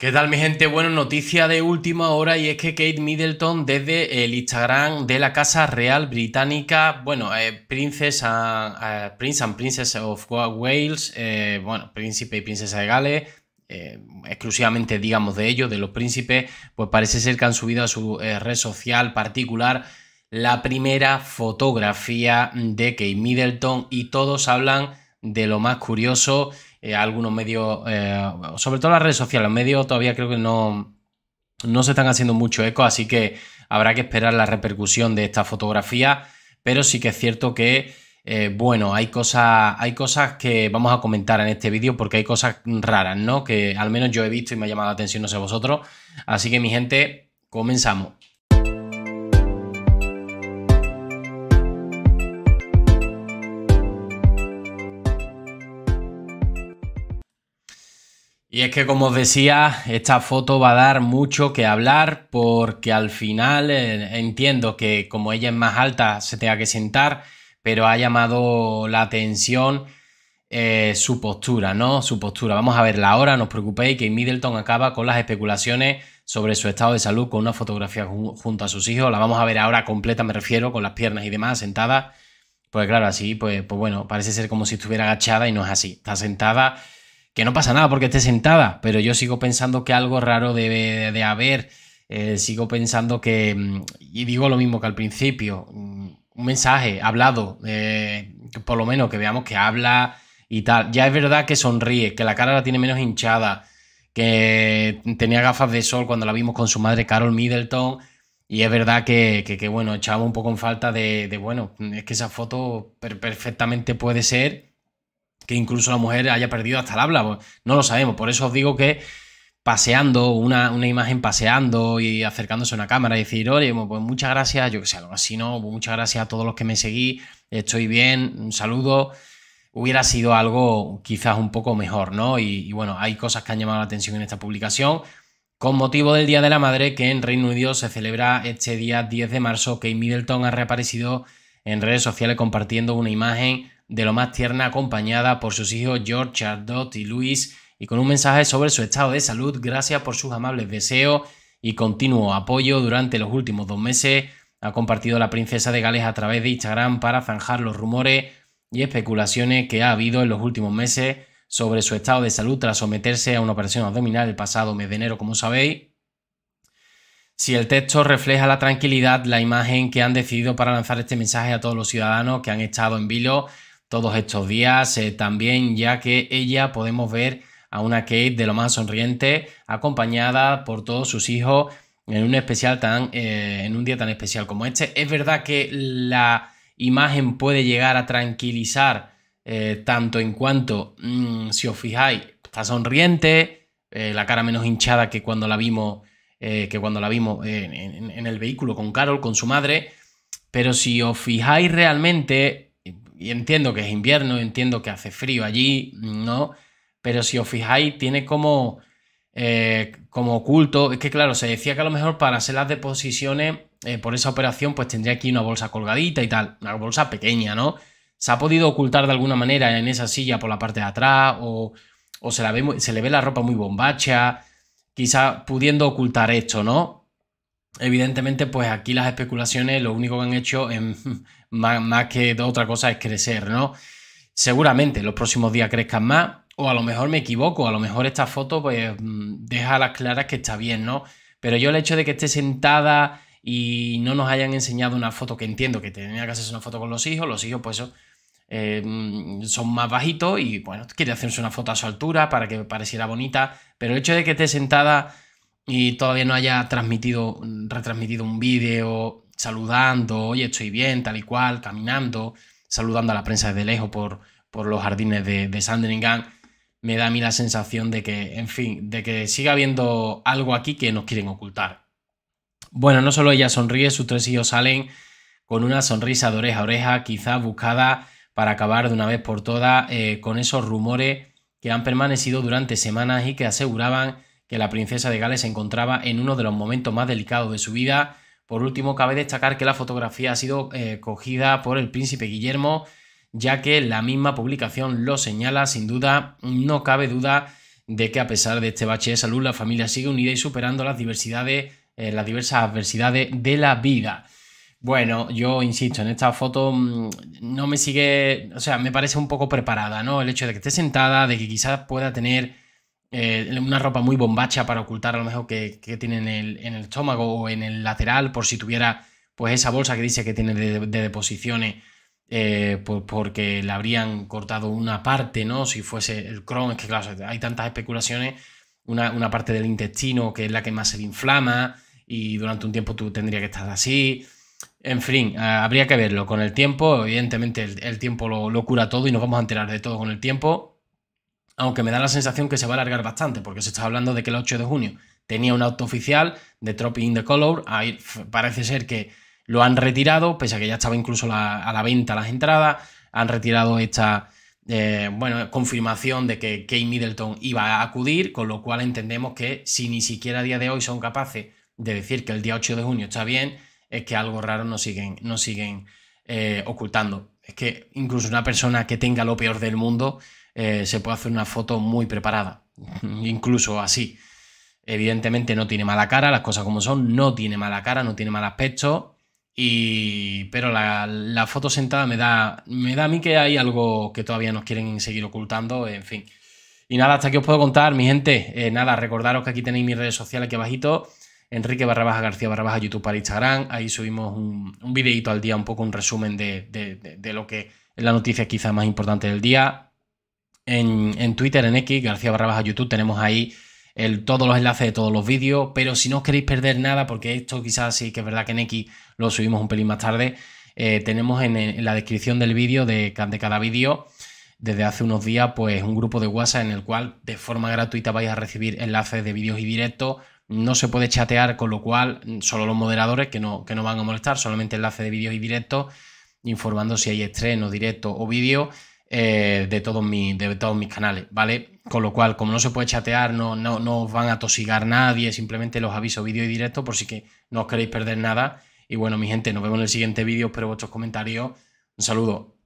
¿Qué tal mi gente? Bueno, noticia de última hora y es que Kate Middleton desde el Instagram de la Casa Real Británica, bueno, eh, eh Prince and Princess of Wales, eh, bueno, Príncipe y Princesa de Gales, eh, exclusivamente digamos de ellos, de los príncipes, pues parece ser que han subido a su red social particular la primera fotografía de Kate Middleton y todos hablan de lo más curioso eh, algunos medios, eh, sobre todo las redes sociales, los medios todavía creo que no, no se están haciendo mucho eco, así que habrá que esperar la repercusión de esta fotografía, pero sí que es cierto que, eh, bueno, hay cosas, hay cosas que vamos a comentar en este vídeo porque hay cosas raras, ¿no? Que al menos yo he visto y me ha llamado la atención, no sé vosotros. Así que mi gente, comenzamos. Y es que como os decía, esta foto va a dar mucho que hablar porque al final eh, entiendo que como ella es más alta se tenga que sentar, pero ha llamado la atención eh, su postura, ¿no? Su postura. Vamos a verla ahora, no os preocupéis que Middleton acaba con las especulaciones sobre su estado de salud con una fotografía junto a sus hijos. La vamos a ver ahora completa, me refiero, con las piernas y demás sentadas. Pues claro, así, pues, pues bueno, parece ser como si estuviera agachada y no es así. Está sentada que no pasa nada porque esté sentada, pero yo sigo pensando que algo raro debe de, haber, eh, sigo pensando que, mm, y digo lo mismo que al principio, mm, un mensaje hablado, eh, por lo menos que veamos que habla y tal. Ya es verdad que sonríe, que la cara la tiene menos hinchada, que tenía gafas de sol cuando la vimos con su madre Carol Middleton. Y es verdad que, que, bueno, echaba un poco en falta de, de, bueno, es que esa foto perfectamente puede ser que incluso la mujer haya perdido hasta el habla. Pues, no lo sabemos. Por eso os digo que paseando, una, una imagen paseando y acercándose a una cámara y decir, oye, pues, pues muchas gracias, yo que sé, algo así, ¿no? Pues muchas gracias a todos los que me seguí, estoy bien, un saludo. Hubiera sido algo quizás un poco mejor, ¿no? Y, y bueno, hay cosas que han llamado la atención en esta publicación. Con motivo del Día de la Madre, que en Reino Unido se celebra este día 10 de marzo, ...que Middleton ha reaparecido en redes sociales compartiendo una imagen de lo más tierna acompañada por sus hijos George, Charlotte y Luis y con un mensaje sobre su estado de salud gracias por sus amables deseos y continuo apoyo durante los últimos dos meses. Ha compartido la princesa de Gales a través de Instagram para zanjar los rumores y especulaciones que ha habido en los últimos meses sobre su estado de salud tras someterse a una operación abdominal el pasado mes de enero, como sabéis. Si el texto refleja la tranquilidad, la imagen que han decidido para lanzar este mensaje a todos los ciudadanos que han estado en vilo todos estos días. Eh, también ya que ella podemos ver a una Kate de lo más sonriente, acompañada por todos sus hijos en un especial tan, eh, en un día tan especial como este. Es verdad que la imagen puede llegar a tranquilizar eh, tanto en cuanto, mm, si os fijáis, está sonriente, la cara menos hinchada que cuando la vimos, que cuando la vimos en el vehículo con Carol, con su madre. Pero si os fijáis realmente, y entiendo que es invierno, entiendo que hace frío allí, ¿no? Pero si os fijáis, tiene como, eh, como oculto, es que claro, se decía que a lo mejor para hacer las deposiciones eh, por esa operación, pues tendría aquí una bolsa colgadita y tal, una bolsa pequeña, ¿no? Se ha podido ocultar de alguna manera en esa silla por la parte de atrás o, o se, la se le ve la ropa muy bombacha, quizá pudiendo ocultar esto, ¿no? evidentemente, pues aquí las especulaciones lo único que han hecho en, más, que otra cosa es crecer, ¿no? Seguramente los próximos días crezcan más, o a lo mejor me equivoco, a lo mejor esta foto pues mm, deja a las claras que está bien, ¿no? Pero yo el hecho de que esté sentada y no nos hayan enseñado una foto que entiendo que tenía que hacerse una foto con los hijos, los hijos pues son eh, mm, más bajitos y bueno, quiere hacerse una foto a su altura para que pareciera bonita, pero el hecho de que esté sentada y todavía no haya transmitido, retransmitido un vídeo saludando, oye, estoy bien, tal y cual, caminando, saludando a la prensa desde lejos por, por los jardines de, Sandringham, me da a mí la sensación de que, en fin, de que siga habiendo algo aquí que nos quieren ocultar. Bueno, no solo ella sonríe, sus tres hijos salen con una sonrisa de oreja a oreja, quizá buscada para acabar de una vez por todas eh, con esos rumores que han permanecido durante semanas y que aseguraban que la princesa de Gales se encontraba en uno de los momentos más delicados de su vida. Por último, cabe destacar que la fotografía ha sido eh, cogida por el príncipe Guillermo, ya que la misma publicación lo señala, sin duda, no cabe duda de que a pesar de este bache de salud, la familia sigue unida y superando las diversidades, eh, las diversas adversidades de la vida. Bueno, yo insisto, en esta foto mm, no me sigue, o sea, me parece un poco preparada, ¿no? El hecho de que esté sentada, de que quizás pueda tener eh, una ropa muy bombacha para ocultar a lo mejor que, que tiene en el, estómago o en el lateral, por si tuviera pues esa bolsa que dice que tiene de, deposiciones, eh, porque le habrían cortado una parte, ¿no? Si fuese el cron, es que claro, hay tantas especulaciones, una, parte del intestino que es la que más se inflama y durante un tiempo tú tendría que estar así. En fin, ah, habría que verlo con el tiempo. Evidentemente, el, tiempo lo, lo, cura todo y nos vamos a enterar de todo con el tiempo aunque me da la sensación que se va a alargar bastante, porque se está hablando de que el 8 de junio tenía un auto oficial de Tropic in the Color, parece ser que lo han retirado, pese a que ya estaba incluso a la venta las entradas, han retirado esta eh, bueno, confirmación de que Kate Middleton iba a acudir, con lo cual entendemos que si ni siquiera a día de hoy son capaces de decir que el día 8 de junio está bien, es que algo raro nos siguen, siguen eh, ocultando. Es que incluso una persona que tenga lo peor del mundo eh, se puede hacer una foto muy preparada, incluso así. Evidentemente no tiene mala cara, las cosas como son, no tiene mala cara, no tiene mal aspecto, y, pero la, foto sentada me da, me da a mí que hay algo que todavía nos quieren seguir ocultando, en fin. Y nada, hasta aquí os puedo contar, mi gente. Eh, nada, recordaros que aquí tenéis mis redes sociales aquí abajito. Enrique barra García barra YouTube para Instagram. Ahí subimos un, videito al día, un poco un resumen de, lo que es la noticia quizá más importante del día en, Twitter, en X, García Barra a YouTube, tenemos ahí todos los enlaces de todos los vídeos, pero si no os queréis perder nada, porque esto quizás sí que es verdad que en X lo subimos un pelín más tarde, eh, tenemos en, la descripción del vídeo, de, cada vídeo, desde hace unos días, pues un grupo de WhatsApp en el cual de forma gratuita vais a recibir enlaces de vídeos y directos. No se puede chatear, con lo cual solo los moderadores que no, que no van a molestar, solamente enlaces de vídeos y directos, informando si hay estreno, directo o vídeo. Eh, de, todos mis, de todos mis canales, ¿vale? Con lo cual, como no se puede chatear, no, no, no os van a tosigar nadie, simplemente los aviso vídeo y directo por si que no os queréis perder nada. Y bueno, mi gente, nos vemos en el siguiente vídeo, espero vuestros comentarios. Un saludo.